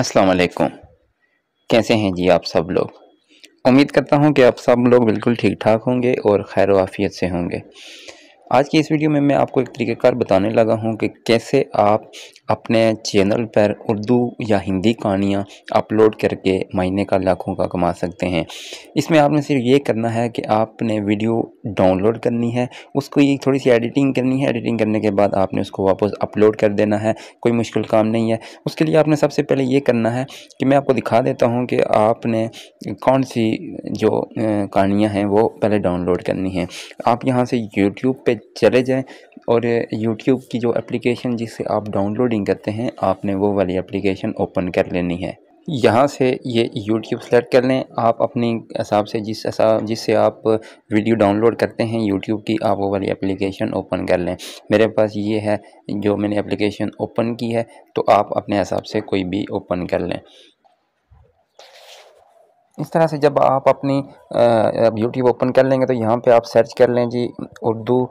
अस्सलाम वालेकुम कैसे हैं जी आप सब लोग उम्मीद करता हूं कि आप सब लोग बिल्कुल ठीक ठाक होंगे और खैर वाफियत से होंगे आज की इस वीडियो में मैं आपको एक तरीक़ेकार बताने लगा हूँ कि कैसे आप अपने चैनल पर उर्दू या हिंदी कहानियाँ अपलोड करके महीने का लाखों का कमा सकते हैं इसमें आपने सिर्फ ये करना है कि आपने वीडियो डाउनलोड करनी है उसको ये थोड़ी सी एडिटिंग करनी है एडिटिंग करने के बाद आपने उसको वापस अपलोड कर देना है कोई मुश्किल काम नहीं है उसके लिए आपने सबसे पहले ये करना है कि मैं आपको दिखा देता हूँ कि आपने कौन सी जो कहानियाँ हैं वो पहले डाउनलोड करनी है आप यहाँ से यूट्यूब पर चले जाएं और यूट्यूब की जो एप्लीकेशन जिसे आप डाउनलोडिंग करते हैं आपने वो वाली एप्लीकेशन ओपन कर लेनी है यहाँ से ये YouTube सेलेक्ट कर लें आप अपने हिसाब से जिस हिसाब जिससे आप वीडियो डाउनलोड करते हैं YouTube की आप वो वाली एप्लीकेशन ओपन कर लें मेरे पास ये है जो मैंने एप्लीकेशन ओपन की है तो आप अपने हिसाब से कोई भी ओपन कर लें इस तरह से जब आप अपनी यूट्यूब ओपन कर लेंगे तो यहाँ पे आप सर्च कर लें जी उर्दू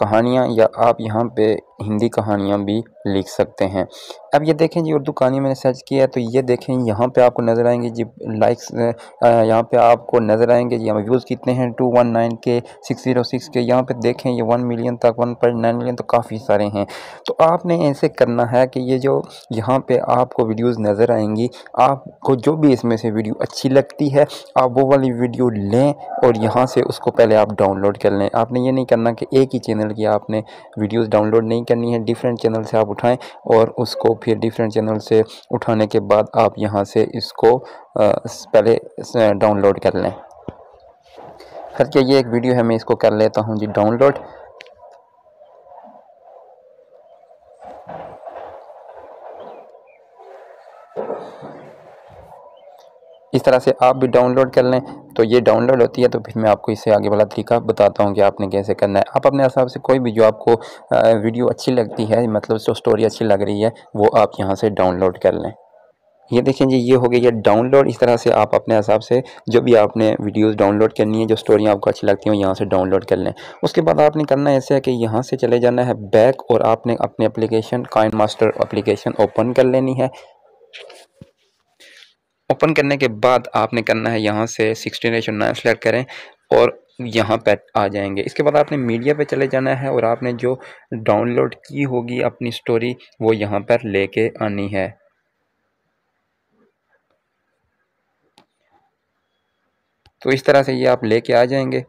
कहानियाँ या आप यहाँ पे हिंदी कहानियाँ भी लिख सकते हैं अब ये देखें जी उर्दू कहानी मैंने सर्च किया है तो ये देखें यहाँ पे आपको नज़र आएंगे जी लाइक्स यहाँ पे आपको नज़र आएंगे जी हमें व्यूज़ कितने हैं टू वन नाइन के सिक्स ज़ीरो सिक्स के यहाँ पे देखें ये वन मिलियन तक वन पॉइंट नाइन मिलियन तो काफ़ी सारे हैं तो आपने ऐसे करना है कि ये जो यहाँ पर आपको वीडियोज़ नज़र आएंगी आपको जो भी इसमें से वीडियो अच्छी लगती है आप वो वाली वीडियो लें और यहाँ से उसको पहले आप डाउनलोड कर लें आपने ये नहीं करना कि एक ही चैनल की आपने वीडियोज़ डाउनलोड नहीं करनी है डिफरेंट चैनल से आप उठाएं और उसको फिर डिफरेंट चैनल से उठाने के बाद आप यहाँ से इसको पहले डाउनलोड कर लें क्या ये एक वीडियो है मैं इसको कर लेता हूँ जी डाउनलोड इस तरह से आप भी डाउनलोड कर लें तो ये डाउनलोड होती है तो फिर मैं आपको इससे आगे वाला तरीका बताता हूँ कि आपने कैसे करना है आप अपने हिसाब से कोई भी जो आपको वीडियो अच्छी लगती है मतलब जो स्टोरी अच्छी लग रही है वो आप यहाँ से डाउनलोड कर लें ये देखें जी ये हो गई है डाउनलोड इस तरह से आप अपने हिसाब से जो भी आपने वीडियोस डाउनलोड करनी है जो स्टोरियाँ आपको अच्छी लगती हैं यहाँ से डाउनलोड कर लें उसके बाद आपने करना ऐसे है कि यहाँ से चले जाना है बैक और आपने अपने application KineMaster application open कर लेनी है ओपन करने के बाद आपने करना है यहाँ से सिक्सटीन रेशो नाइन सेलेक्ट करें और यहाँ पर आ जाएंगे इसके बाद आपने मीडिया पे चले जाना है और आपने जो डाउनलोड की होगी अपनी स्टोरी वो यहाँ पर लेके आनी है तो इस तरह से ये आप लेके आ जाएंगे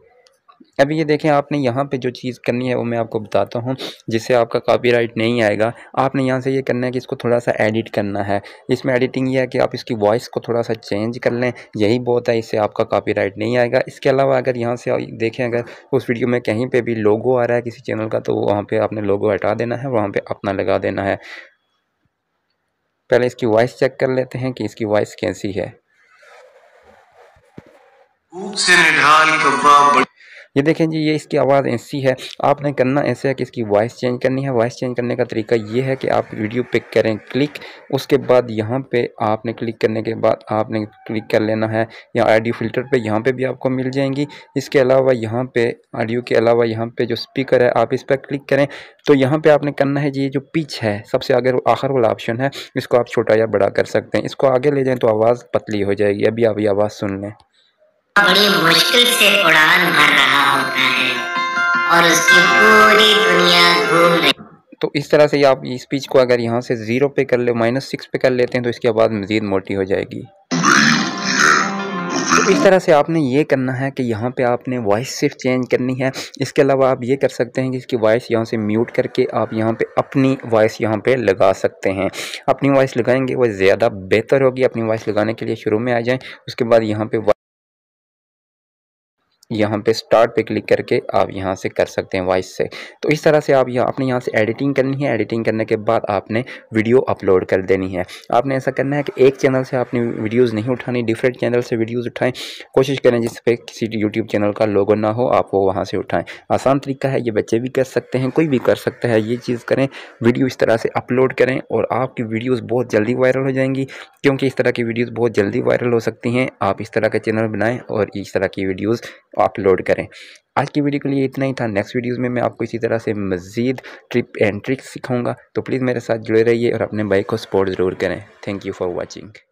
अभी ये देखें आपने यहाँ पे जो चीज़ करनी है वो मैं आपको बताता हूँ जिससे आपका कॉपीराइट नहीं आएगा आपने यहाँ से ये करना है कि इसको थोड़ा सा एडिट करना है इसमें एडिटिंग ये है कि आप इसकी वॉइस को थोड़ा सा चेंज कर लें यही बहुत है इससे आपका कॉपीराइट नहीं आएगा इसके अलावा अगर यहाँ से देखें अगर उस वीडियो में कहीं पर भी लोगो आ रहा है किसी चैनल का तो वहाँ पर आपने लोगो हटा देना है वहाँ पर अपना लगा देना है पहले इसकी वॉइस चेक कर लेते हैं कि इसकी वॉइस कैसी है से निढाल कब्बा ये देखें जी ये इसकी आवाज़ ऐसी है आपने करना ऐसे है कि इसकी वॉइस चेंज करनी है वॉइस चेंज करने का तरीका ये है कि आप वीडियो पिक करें क्लिक उसके बाद यहाँ पे आपने क्लिक करने के बाद आपने क्लिक कर लेना है या ऑडियो फिल्टर पे यहाँ पे भी आपको मिल जाएंगी इसके अलावा यहाँ पे ऑडियो के अलावा यहाँ पे जो स्पीकर है आप इस पर क्लिक करें तो यहाँ पर आपने करना है जी जो पिच है सबसे आगे आखिर वाला ऑप्शन है इसको आप छोटा या बड़ा कर सकते हैं इसको आगे ले जाएँ तो आवाज़ पतली हो जाएगी अभी आप ये आवाज़ सुन लें बड़ी मुश्किल से उड़ान भर रहा होता है और उसकी पूरी दुनिया घूम रही तो इस तरह से आप इस स्पीच को अगर यहाँ से ज़ीरो पे कर ले माइनस सिक्स पे कर लेते हैं तो इसके बाद मज़ीद मोटी हो जाएगी तो इस तरह से आपने ये करना है कि यहाँ पे आपने वॉइस सिर्फ चेंज करनी है इसके अलावा आप ये कर सकते हैं कि इसकी वॉइस यहाँ से म्यूट करके आप यहाँ पे अपनी वॉइस यहाँ पे लगा सकते हैं अपनी वॉइस लगाएंगे वो ज़्यादा बेहतर होगी अपनी वॉइस लगाने के लिए शुरू में आ जाएं उसके बाद यहाँ पे यहाँ पे स्टार्ट पे क्लिक करके आप यहाँ से कर सकते हैं वॉइस से तो इस तरह से आप यहाँ अपने यहाँ से एडिटिंग करनी है एडिटिंग करने के बाद आपने वीडियो अपलोड कर देनी है आपने ऐसा करना है कि एक चैनल से आपने वीडियोज़ नहीं उठानी डिफरेंट चैनल से वीडियोज़ उठाएँ कोशिश करें जिस पर किसी यूट्यूब चैनल का लोगो ना हो आप वो वहाँ से उठाएँ आसान तरीका है ये बच्चे भी कर सकते हैं कोई भी कर सकता है ये चीज़ करें वीडियो इस तरह से अपलोड करें और आपकी वीडियोज़ बहुत जल्दी वायरल हो जाएंगी क्योंकि इस तरह की वीडियोज़ बहुत जल्दी वायरल हो सकती हैं आप इस तरह का चैनल बनाएँ और इस तरह की वीडियोज़ अपलोड करें आज की वीडियो के लिए इतना ही था नेक्स्ट वीडियोस में मैं आपको इसी तरह से मज़ीद ट्रिप एंड ट्रिक्स सिखाऊंगा तो प्लीज़ मेरे साथ जुड़े रहिए और अपने बाइक को सपोर्ट ज़रूर करें थैंक यू फॉर वॉचिंग